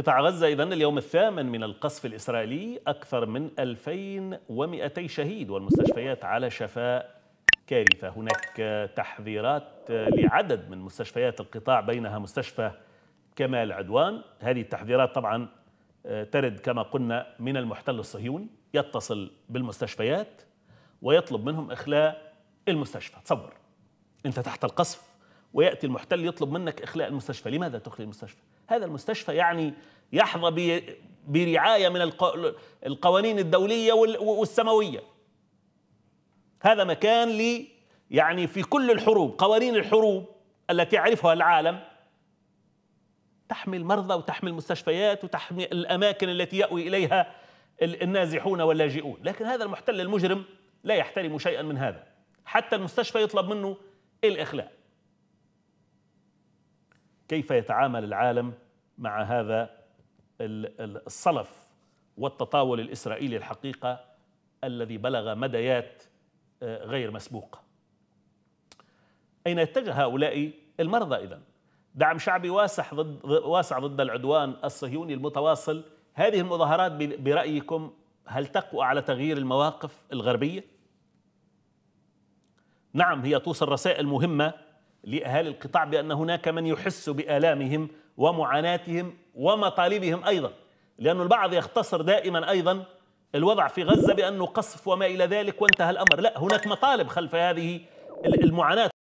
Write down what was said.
قطاع غزة إذا اليوم الثامن من القصف الإسرائيلي أكثر من 2200 شهيد والمستشفيات على شفاء كارثة هناك تحذيرات لعدد من مستشفيات القطاع بينها مستشفى كمال عدوان هذه التحذيرات طبعا آه، ترد كما قلنا من المحتل الصهيوني يتصل بالمستشفيات ويطلب منهم إخلاء المستشفى تصور أنت تحت القصف وياتي المحتل يطلب منك اخلاء المستشفى، لماذا تخلي المستشفى؟ هذا المستشفى يعني يحظى برعايه من القوانين الدوليه والسماويه. هذا مكان لي يعني في كل الحروب، قوانين الحروب التي يعرفها العالم تحمي المرضى وتحمي المستشفيات وتحمي الاماكن التي ياوي اليها النازحون واللاجئون، لكن هذا المحتل المجرم لا يحترم شيئا من هذا، حتى المستشفى يطلب منه الاخلاء. كيف يتعامل العالم مع هذا الصلف والتطاول الاسرائيلي الحقيقه الذي بلغ مديات آه، غير مسبوقه. اين يتجه هؤلاء المرضى اذا؟ دعم شعبي واسع ضد واسع ضد العدوان الصهيوني المتواصل، هذه المظاهرات برايكم هل تقوى على تغيير المواقف الغربيه؟ نعم هي توصل رسائل مهمه لأهالي القطاع بأن هناك من يحس بآلامهم ومعاناتهم ومطالبهم أيضا لأن البعض يختصر دائما أيضا الوضع في غزة بأنه قصف وما إلى ذلك وانتهى الأمر لا هناك مطالب خلف هذه المعاناة